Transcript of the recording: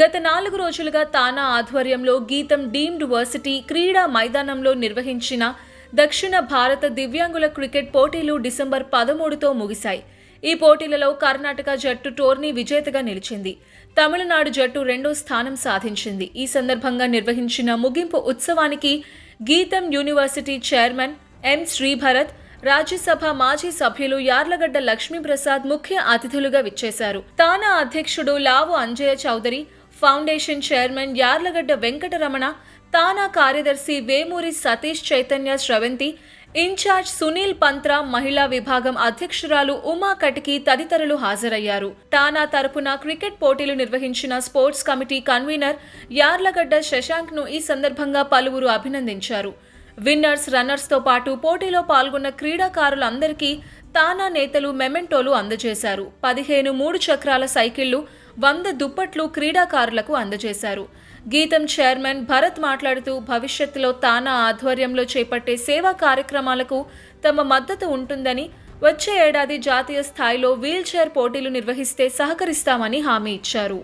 గత నాలుగు రోజులుగా తానా ఆధ్వర్యంలో గీతం డీమ్డ్ వర్సిటీ క్రీడా మైదానంలో నిర్వహించిన దక్షిణ భారత దివ్యాంగుల క్రికెట్ పోటీలు డిసెంబర్ పదమూడుతో ముగిశాయి ఈ పోటీలలో కర్ణాటక జట్టు టోర్నీ విజేతగా నిలిచింది తమిళనాడు జట్టు రెండో స్థానం సాధించింది ఈ సందర్భంగా నిర్వహించిన ముగింపు ఉత్సవానికి Gitam university chairman M Sribharat Rajya Sabha మాజీ సభ్యులు యార్లగడ్డ లక్ష్మీప్రసాద్ ముఖ్య అతిథులుగా విచ్చేశారు తానా అధ్యక్షుడు Lavu Anjaiah Chowdary foundation chairman Yarlagadda Venkataramana TANA కార్యదర్శి వేమూరి సతీష్ చైతన్య స్రవంతి ఇన్ఛార్జ్ సునీల్ పంత్రా మహిళా విభాగం అధ్యక్షురాలు ఉమా కటికి తదితరులు హాజరయ్యారు తానా తరపున క్రికెట్ పోటీలు నిర్వహించిన sports committee convener Yarlagadda Sasank ను ఈ సందర్భంగా పలువురు అభినందించారు విన్నర్స్ రన్నర్స్ తో పాటు పోటీలో పాల్గొన్న క్రీడాకారులందరికీ తానా నేతలు మెమెంటోలు అందజేశారు పదిహేను మూడు చక్రాల సైకిళ్లు వంద దుప్పట్లు క్రీడాకారులకు అందజేశారు గీతం చైర్మన్ భరత్ మాట్లాడుతూ భవిష్యత్తులో తానా ఆధ్వర్యంలో చేపట్టే సేవా కార్యక్రమాలకు తమ మద్దతు ఉంటుందని వచ్చే ఏడాది జాతీయ స్థాయిలో వీల్చైర్ పోటీలు నిర్వహిస్తే సహకరిస్తామని హామీ ఇచ్చారు